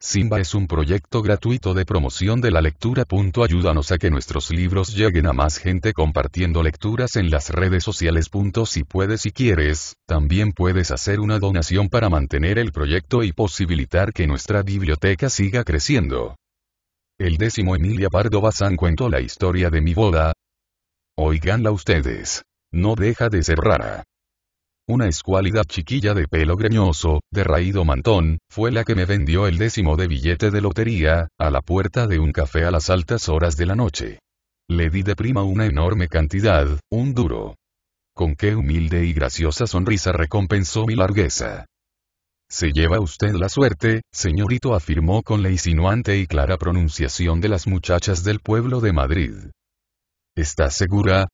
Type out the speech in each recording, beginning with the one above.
Simba es un proyecto gratuito de promoción de la lectura. Ayúdanos a que nuestros libros lleguen a más gente compartiendo lecturas en las redes sociales. Si puedes y quieres, también puedes hacer una donación para mantener el proyecto y posibilitar que nuestra biblioteca siga creciendo. El décimo Emilia Pardo Bazán cuento la historia de mi boda. Oiganla ustedes. No deja de ser rara. Una escuálida chiquilla de pelo greñoso, de raído mantón, fue la que me vendió el décimo de billete de lotería, a la puerta de un café a las altas horas de la noche. Le di de prima una enorme cantidad, un duro. Con qué humilde y graciosa sonrisa recompensó mi largueza. Se lleva usted la suerte, señorito afirmó con la insinuante y clara pronunciación de las muchachas del pueblo de Madrid. ¿Está segura?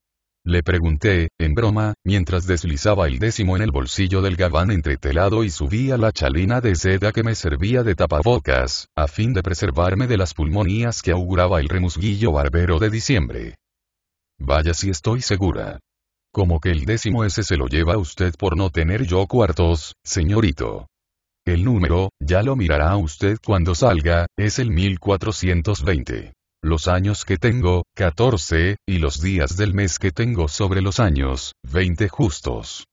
Le pregunté, en broma, mientras deslizaba el décimo en el bolsillo del gabán entretelado y subía la chalina de seda que me servía de tapabocas, a fin de preservarme de las pulmonías que auguraba el remusguillo barbero de diciembre. Vaya si estoy segura. Como que el décimo ese se lo lleva a usted por no tener yo cuartos, señorito. El número, ya lo mirará usted cuando salga, es el 1420 los años que tengo, 14, y los días del mes que tengo sobre los años, 20 justos.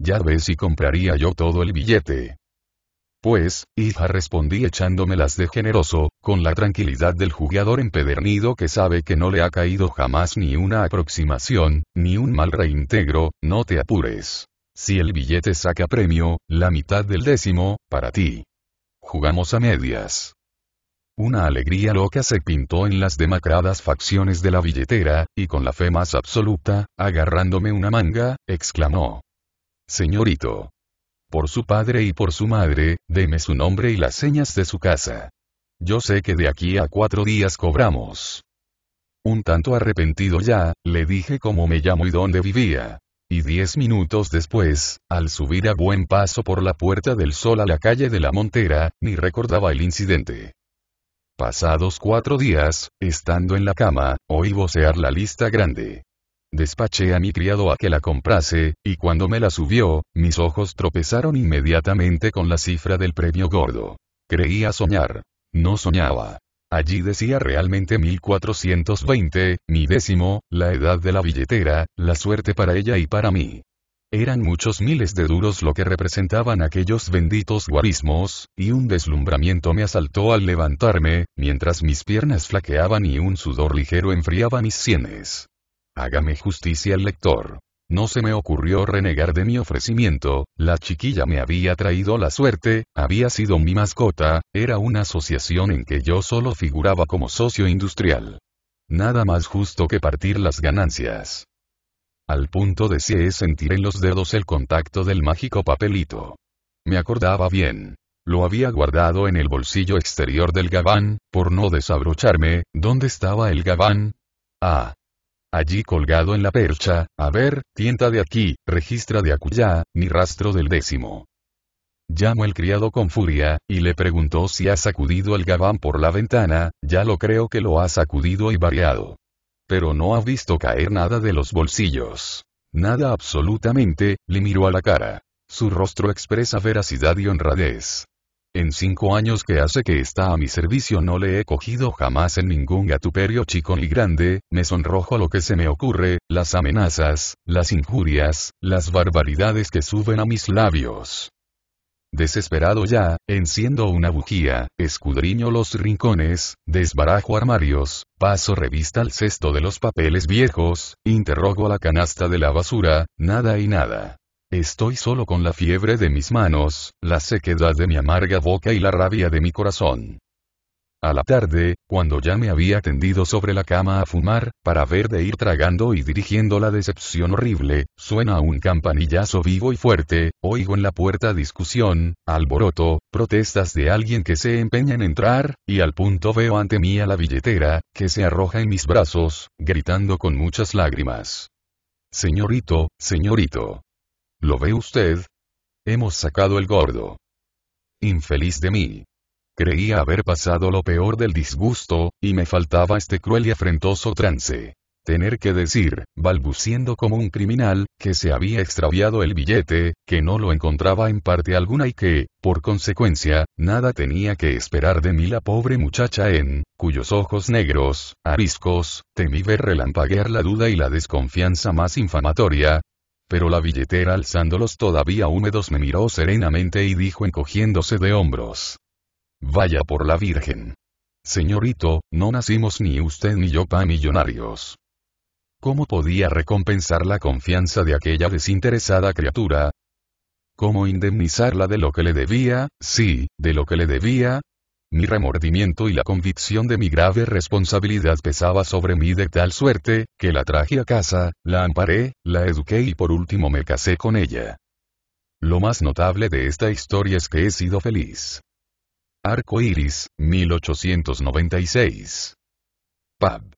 Ya ves si compraría yo todo el billete. Pues, hija respondí echándomelas de generoso, con la tranquilidad del jugador empedernido que sabe que no le ha caído jamás ni una aproximación, ni un mal reintegro, no te apures. Si el billete saca premio, la mitad del décimo, para ti. Jugamos a medias. Una alegría loca se pintó en las demacradas facciones de la billetera, y con la fe más absoluta, agarrándome una manga, exclamó. Señorito. Por su padre y por su madre, deme su nombre y las señas de su casa. Yo sé que de aquí a cuatro días cobramos. Un tanto arrepentido ya, le dije cómo me llamo y dónde vivía. Y diez minutos después, al subir a buen paso por la Puerta del Sol a la calle de la Montera, ni recordaba el incidente. Pasados cuatro días, estando en la cama, oí vocear la lista grande. Despaché a mi criado a que la comprase, y cuando me la subió, mis ojos tropezaron inmediatamente con la cifra del premio gordo. Creía soñar. No soñaba. Allí decía realmente 1420, mi décimo, la edad de la billetera, la suerte para ella y para mí. Eran muchos miles de duros lo que representaban aquellos benditos guarismos, y un deslumbramiento me asaltó al levantarme, mientras mis piernas flaqueaban y un sudor ligero enfriaba mis sienes. Hágame justicia el lector. No se me ocurrió renegar de mi ofrecimiento, la chiquilla me había traído la suerte, había sido mi mascota, era una asociación en que yo solo figuraba como socio industrial. Nada más justo que partir las ganancias al punto de si sentir en los dedos el contacto del mágico papelito. Me acordaba bien. Lo había guardado en el bolsillo exterior del gabán, por no desabrocharme, ¿dónde estaba el gabán? Ah. Allí colgado en la percha, a ver, tienta de aquí, registra de acullá, ni rastro del décimo. Llamó el criado con furia, y le preguntó si ha sacudido el gabán por la ventana, ya lo creo que lo ha sacudido y variado pero no ha visto caer nada de los bolsillos. Nada absolutamente, le miró a la cara. Su rostro expresa veracidad y honradez. En cinco años que hace que está a mi servicio no le he cogido jamás en ningún gatuperio chico ni grande, me sonrojo lo que se me ocurre, las amenazas, las injurias, las barbaridades que suben a mis labios. Desesperado ya, enciendo una bujía, escudriño los rincones, desbarajo armarios, paso revista al cesto de los papeles viejos, interrogo a la canasta de la basura, nada y nada. Estoy solo con la fiebre de mis manos, la sequedad de mi amarga boca y la rabia de mi corazón. A la tarde, cuando ya me había tendido sobre la cama a fumar, para ver de ir tragando y dirigiendo la decepción horrible, suena un campanillazo vivo y fuerte, oigo en la puerta discusión, alboroto, protestas de alguien que se empeña en entrar, y al punto veo ante mí a la billetera, que se arroja en mis brazos, gritando con muchas lágrimas. Señorito, señorito. ¿Lo ve usted? Hemos sacado el gordo. Infeliz de mí. Creía haber pasado lo peor del disgusto, y me faltaba este cruel y afrentoso trance. Tener que decir, balbuciendo como un criminal, que se había extraviado el billete, que no lo encontraba en parte alguna y que, por consecuencia, nada tenía que esperar de mí la pobre muchacha en, cuyos ojos negros, ariscos, temí ver relampaguear la duda y la desconfianza más infamatoria, pero la billetera alzándolos todavía húmedos me miró serenamente y dijo encogiéndose de hombros, Vaya por la Virgen. Señorito, no nacimos ni usted ni yo pa millonarios. ¿Cómo podía recompensar la confianza de aquella desinteresada criatura? ¿Cómo indemnizarla de lo que le debía? Sí, de lo que le debía. Mi remordimiento y la convicción de mi grave responsabilidad pesaba sobre mí de tal suerte, que la traje a casa, la amparé, la eduqué y por último me casé con ella. Lo más notable de esta historia es que he sido feliz. Arco Iris, 1896. Pab.